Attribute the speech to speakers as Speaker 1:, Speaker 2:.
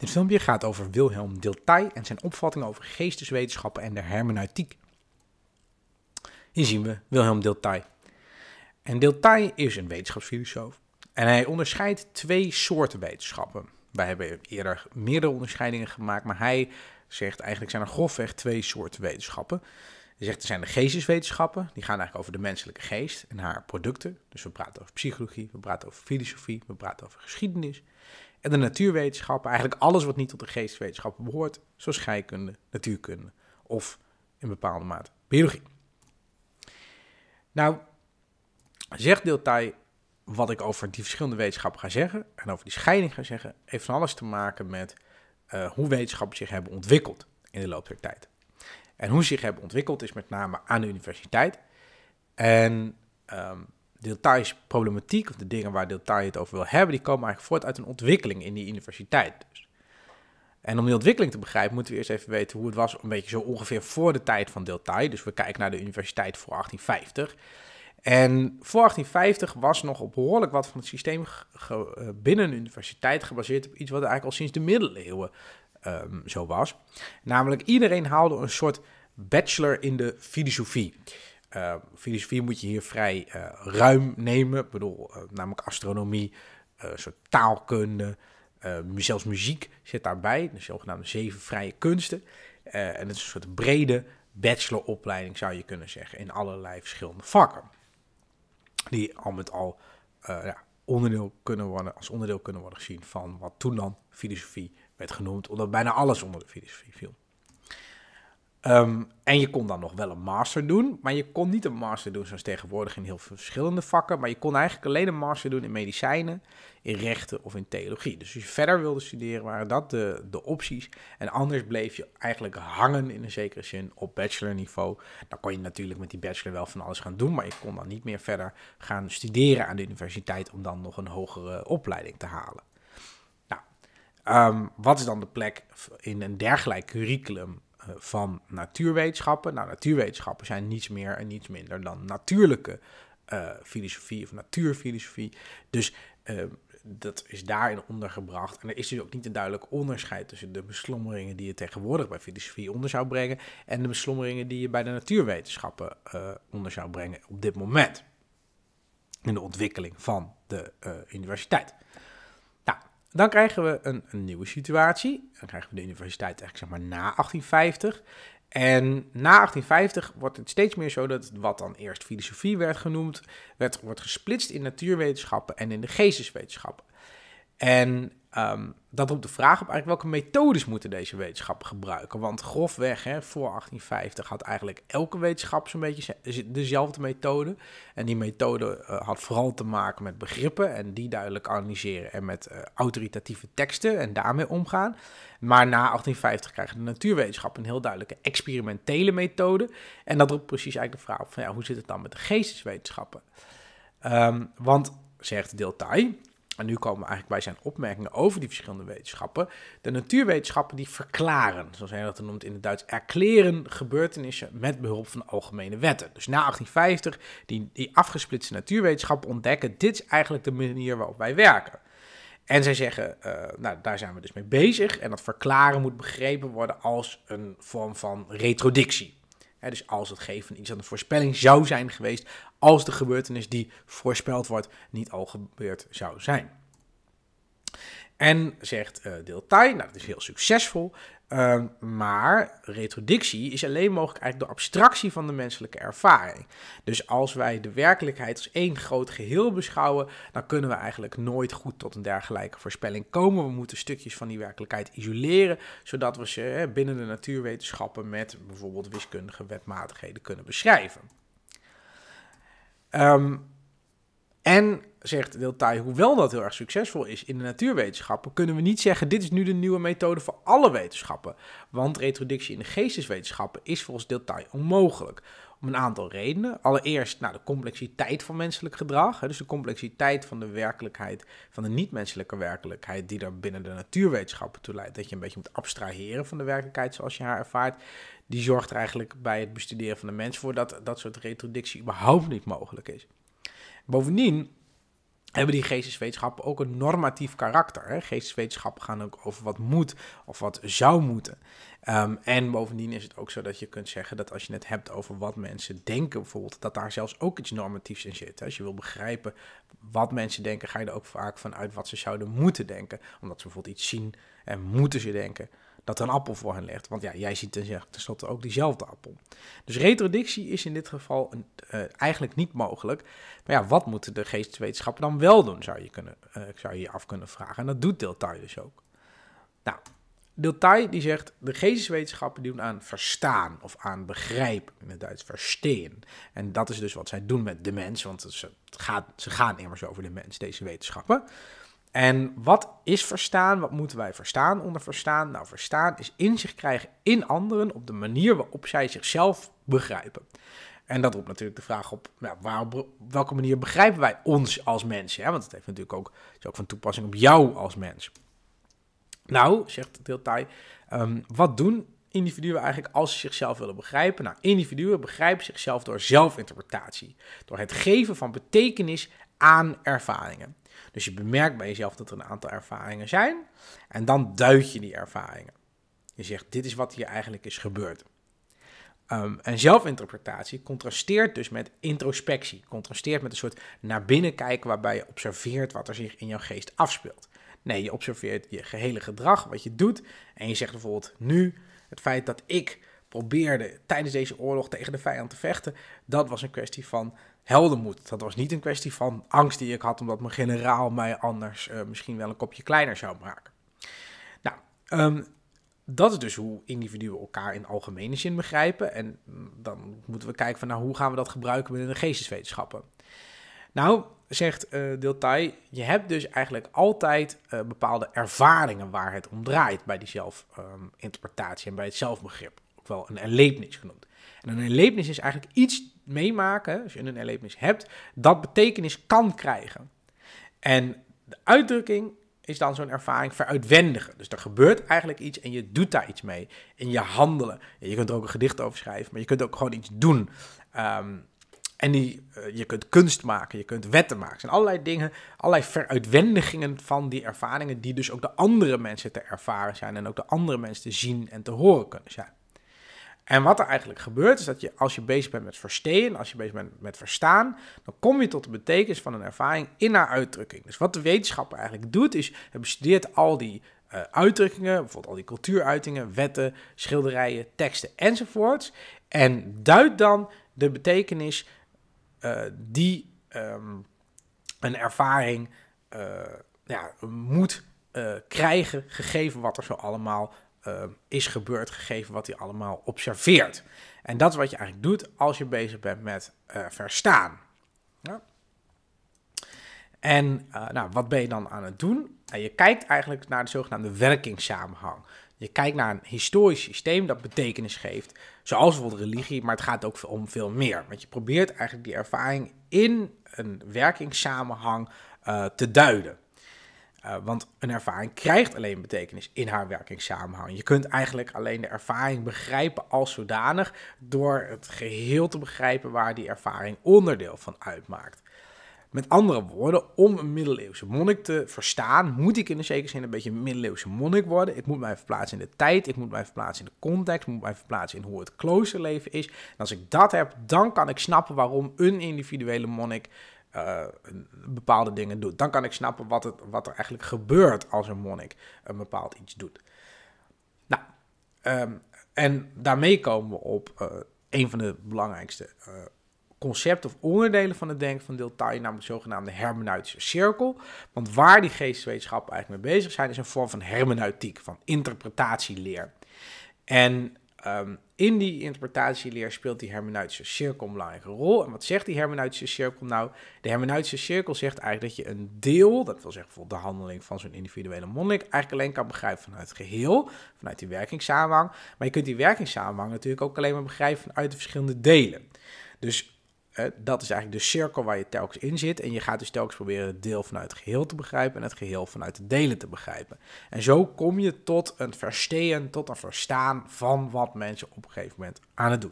Speaker 1: Dit filmpje gaat over Wilhelm Dilthey en zijn opvatting over geesteswetenschappen en de hermeneutiek. Hier zien we Wilhelm Dilthey. En Dilthey is een wetenschapsfilosoof. En hij onderscheidt twee soorten wetenschappen. Wij hebben eerder meerdere onderscheidingen gemaakt, maar hij zegt eigenlijk zijn er grofweg twee soorten wetenschappen. Hij zegt er zijn de geesteswetenschappen, die gaan eigenlijk over de menselijke geest en haar producten. Dus we praten over psychologie, we praten over filosofie, we praten over geschiedenis. En de natuurwetenschappen, eigenlijk alles wat niet tot de geestwetenschappen behoort, zoals scheikunde, natuurkunde of in bepaalde mate biologie. Nou, zeg deeltij wat ik over die verschillende wetenschappen ga zeggen en over die scheiding ga zeggen, heeft van alles te maken met eh, hoe wetenschappen zich hebben ontwikkeld in de loop der tijd. En hoe zich hebben ontwikkeld is met name aan de universiteit. En ehm, Deltail's problematiek, of de dingen waar Deltail het over wil hebben, die komen eigenlijk voort uit een ontwikkeling in die universiteit. Dus. En om die ontwikkeling te begrijpen, moeten we eerst even weten hoe het was, een beetje zo ongeveer voor de tijd van Deltail. Dus we kijken naar de universiteit voor 1850. En voor 1850 was nog op behoorlijk wat van het systeem eh, binnen een universiteit gebaseerd op iets wat eigenlijk al sinds de middeleeuwen ehm, zo was. Namelijk iedereen haalde een soort bachelor in de filosofie. Eh, filosofie moet je hier vrij eh, ruim nemen. Ik bedoel, eh, namelijk astronomie, soort taalkunde, zelfs muziek zit daarbij. De zogenaamde zeven vrije kunsten. en het is een soort brede bacheloropleiding, zou je kunnen zeggen, in allerlei verschillende vakken. Die al met al ja, onderdeel kunnen worden, als onderdeel kunnen worden gezien van wat toen dan filosofie werd genoemd, omdat bijna alles onder de filosofie viel. Ehm, en je kon dan nog wel een master doen, maar je kon niet een master doen zoals tegenwoordig in heel veel verschillende vakken. Maar je kon eigenlijk alleen een master doen in medicijnen, in rechten of in theologie. Dus als je verder wilde studeren waren dat de, de opties. En anders bleef je eigenlijk hangen in een zekere zin op bachelorniveau. Dan kon je natuurlijk met die bachelor wel van alles gaan doen, maar je kon dan niet meer verder gaan studeren aan de universiteit om dan nog een hogere opleiding te halen. Nou, ehm, wat is dan de plek in een dergelijk curriculum eh, van natuurwetenschappen. Nou, natuurwetenschappen zijn niets meer en niets minder dan natuurlijke eh, filosofie of natuurfilosofie. Dus eh, dat is daarin ondergebracht. En er is dus ook niet een duidelijk onderscheid tussen de beslommeringen die je tegenwoordig bij filosofie onder zou brengen en de beslommeringen die je bij de natuurwetenschappen onder zou brengen op dit moment. In de ontwikkeling van de universiteit. Dan krijgen we een, een, nieuwe situatie. Dan krijgen we de universiteit eigenlijk zeg maar na 1850. En na 1850 wordt het steeds meer zo dat wat dan eerst filosofie werd genoemd, werd, wordt gesplitst in natuurwetenschappen en in de geesteswetenschappen. En Ehm, dat roept de vraag op eigenlijk welke methodes moeten deze wetenschappen gebruiken. Want grofweg, hè, voor 1850 had eigenlijk elke wetenschap zo'n beetje dezelfde methode. En die methode eh, had vooral te maken met begrippen en die duidelijk analyseren en met eh, autoritatieve teksten en daarmee omgaan. Maar na 1850 krijgen de natuurwetenschappen een heel duidelijke experimentele methode. En dat roept precies eigenlijk de vraag op van ja, hoe zit het dan met de geesteswetenschappen? Ehm, want, zegt Tai en nu komen we eigenlijk bij zijn opmerkingen over die verschillende wetenschappen. De natuurwetenschappen die verklaren, zoals hij dat noemt in het Duits, erkleren gebeurtenissen met behulp van algemene wetten. Dus na 1850, die, die afgesplitste natuurwetenschappen ontdekken, dit is eigenlijk de manier waarop wij werken. En zij zeggen, eh, nou daar zijn we dus mee bezig. En dat verklaren moet begrepen worden als een vorm van retrodictie dus als het geven iets aan de voorspelling zou zijn geweest, als de gebeurtenis die voorspeld wordt niet al gebeurd zou zijn. En zegt uh, eh, Deeltai, nou dat is heel succesvol, Ehm, maar retrodictie is alleen mogelijk eigenlijk door abstractie van de menselijke ervaring. Dus als wij de werkelijkheid als één groot geheel beschouwen, dan kunnen we eigenlijk nooit goed tot een dergelijke voorspelling komen. We moeten stukjes van die werkelijkheid isoleren, zodat we ze binnen de natuurwetenschappen met bijvoorbeeld wiskundige wetmatigheden kunnen beschrijven. Um, en zegt Deltai, hoewel dat heel erg succesvol is in de natuurwetenschappen, kunnen we niet zeggen dit is nu de nieuwe methode voor alle wetenschappen. Want retroductie in de geesteswetenschappen is volgens Deltai onmogelijk. Om een aantal redenen. Allereerst nou, de complexiteit van menselijk gedrag. Hè, dus de complexiteit van de werkelijkheid, van de niet-menselijke werkelijkheid, die er binnen de natuurwetenschappen toe leidt. Dat je een beetje moet abstraheren van de werkelijkheid zoals je haar ervaart. Die zorgt er eigenlijk bij het bestuderen van de mens voor dat dat soort retroductie überhaupt niet mogelijk is. Bovendien hebben die geesteswetenschappen ook een normatief karakter. Hè? Geesteswetenschappen gaan ook over wat moet of wat zou moeten. Ehm, en bovendien is het ook zo dat je kunt zeggen dat als je het hebt over wat mensen denken, bijvoorbeeld, dat daar zelfs ook iets normatiefs in zit. Als je wil begrijpen wat mensen denken, ga je er ook vaak vanuit wat ze zouden moeten denken. Omdat ze bijvoorbeeld iets zien en moeten ze denken dat een appel voor hen ligt. Want ja, jij ziet tenslotte ook diezelfde appel. Dus retrodictie is in dit geval een, eh, eigenlijk niet mogelijk. Maar ja, wat moeten de geesteswetenschappen dan wel doen, zou je, kunnen, uh, zou je je af kunnen vragen. En dat doet Deltaille dus ook. Nou, Deltaille die zegt, de geesteswetenschappen doen aan verstaan of aan begrijpen, in het Duits versteen. En dat is dus wat zij doen met de mens, want het gaat, ze gaan immers over de mens, deze wetenschappen. En wat is verstaan? Wat moeten wij verstaan onder verstaan? Nou, verstaan is inzicht krijgen in anderen op de manier waarop zij zichzelf begrijpen. En dat roept natuurlijk de vraag op, waar, op welke manier begrijpen wij ons als mensen? Hè? Want het heeft natuurlijk ook, ook van toepassing op jou als mens. Nou, zegt deeltij. um, ehm, wat doen individuen eigenlijk als ze zichzelf willen begrijpen? Nou, individuen begrijpen zichzelf door zelfinterpretatie, door het geven van betekenis aan ervaringen. Dus je bemerkt bij jezelf dat er een aantal ervaringen zijn en dan duid je die ervaringen. Je zegt, dit is wat hier eigenlijk is gebeurd. Um, en zelfinterpretatie contrasteert dus met introspectie, contrasteert met een soort naar binnen kijken waarbij je observeert wat er zich in jouw geest afspeelt. Nee, je observeert je gehele gedrag, wat je doet. En je zegt bijvoorbeeld nu het feit dat ik probeerde tijdens deze oorlog tegen de vijand te vechten, dat was een kwestie van heldenmoed. Dat was niet een kwestie van angst die ik had omdat mijn generaal mij anders eh, misschien wel een kopje kleiner zou maken. Nou, ehm, dat is dus hoe individuen elkaar in algemene zin begrijpen. En mm, dan moeten we kijken van nou, hoe gaan we dat gebruiken binnen de geesteswetenschappen. Nou, zegt uh, je hebt dus eigenlijk altijd eh, bepaalde ervaringen waar het om draait bij die zelfinterpretatie ehm, en bij het zelfbegrip wel een erlebnis genoemd. En een erlebnis is eigenlijk iets meemaken, als je een erlebnis hebt, dat betekenis kan krijgen. En de uitdrukking is dan zo'n ervaring veruitwendigen. Dus er gebeurt eigenlijk iets en je doet daar iets mee. In je handelen. Je kunt er ook een gedicht over schrijven, maar je kunt ook gewoon iets doen. Ehm, en die, eh, je kunt kunst maken, je kunt wetten maken. Er zijn allerlei dingen, allerlei veruitwendigingen van die ervaringen, die dus ook de andere mensen te ervaren zijn en ook de andere mensen te zien en te horen kunnen zijn. En wat er eigenlijk gebeurt, is dat je als je bezig bent met verstehen, als je bezig bent met verstaan, dan kom je tot de betekenis van een ervaring in haar uitdrukking. Dus wat de wetenschapper eigenlijk doet, is hij bestudeert al die eh, uitdrukkingen, bijvoorbeeld al die cultuuruitingen, wetten, schilderijen, teksten enzovoorts. En duidt dan de betekenis eh, die ehm, een ervaring eh, ja, moet krijgen, gegeven wat er zo allemaal eh, is gebeurd, gegeven wat hij allemaal observeert. En dat is wat je eigenlijk doet als je bezig bent met eh, verstaan. Ja. En eh, nou, wat ben je dan aan het doen? Nou, je kijkt eigenlijk naar de zogenaamde werkingssamenhang. Je kijkt naar een historisch systeem dat betekenis geeft, zoals bijvoorbeeld religie, maar het gaat ook om veel meer. Want je probeert eigenlijk die ervaring in een werkingssamenhang te duiden. Eh, want een ervaring krijgt alleen betekenis in haar werking samenhang. Je kunt eigenlijk alleen de ervaring begrijpen als zodanig door het geheel te begrijpen waar die ervaring onderdeel van uitmaakt. Met andere woorden, om een middeleeuwse monnik te verstaan, moet ik in een zekere zin een beetje een middeleeuwse monnik worden. Ik moet mij verplaatsen in de tijd, ik moet mij verplaatsen in de context, moet mij verplaatsen in hoe het kloosterleven is. En als ik dat heb, dan kan ik snappen waarom een individuele monnik eh, bepaalde dingen doet. Dan kan ik snappen wat, het, wat er eigenlijk gebeurt als een monnik een bepaald iets doet. Nou, ehm, en daarmee komen we op eh, een van de belangrijkste eh, concepten of onderdelen van het denken van Deltaille, namelijk de zogenaamde hermeneutische cirkel. Want waar die geesteswetenschappen eigenlijk mee bezig zijn, is een vorm van hermeneutiek, van interpretatieleer. En Ehm, in die interpretatieleer speelt die hermeneutische cirkel een belangrijke rol. En wat zegt die hermeneutische cirkel nou? De hermeneutische cirkel zegt eigenlijk dat je een deel, dat wil zeggen bijvoorbeeld de handeling van zo'n individuele monnik, eigenlijk alleen kan begrijpen vanuit het geheel, vanuit die werkingssamenhang. Maar je kunt die werkingssamenhang natuurlijk ook alleen maar begrijpen vanuit de verschillende delen. Dus dat is eigenlijk de cirkel waar je telkens in zit. En je gaat dus telkens proberen het deel vanuit het geheel te begrijpen en het geheel vanuit de delen te begrijpen. En zo kom je tot een verstehen, tot een verstaan van wat mensen op een gegeven moment aan het doen